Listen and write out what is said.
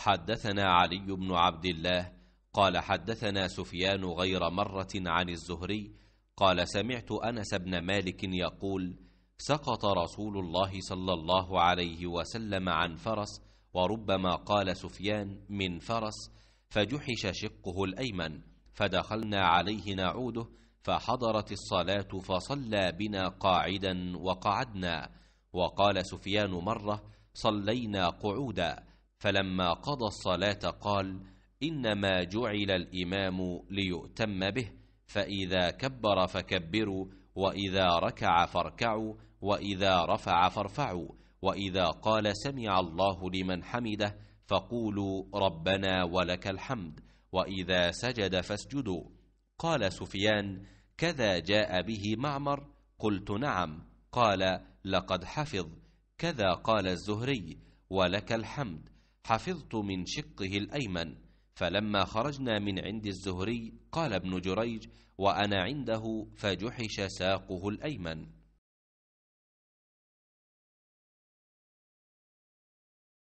حدثنا علي بن عبد الله قال حدثنا سفيان غير مرة عن الزهري قال سمعت أنس بن مالك يقول سقط رسول الله صلى الله عليه وسلم عن فرس وربما قال سفيان من فرس فجحش شقه الأيمن فدخلنا عليه نعوده فحضرت الصلاة فصلى بنا قاعدا وقعدنا وقال سفيان مرة صلينا قعودا فلما قضى الصلاه قال انما جعل الامام ليؤتم به فاذا كبر فكبروا واذا ركع فاركعوا واذا رفع فارفعوا واذا قال سمع الله لمن حمده فقولوا ربنا ولك الحمد واذا سجد فاسجدوا قال سفيان كذا جاء به معمر قلت نعم قال لقد حفظ كذا قال الزهري ولك الحمد حفظت من شقه الأيمن فلما خرجنا من عند الزهري قال ابن جريج وأنا عنده فجحش ساقه الأيمن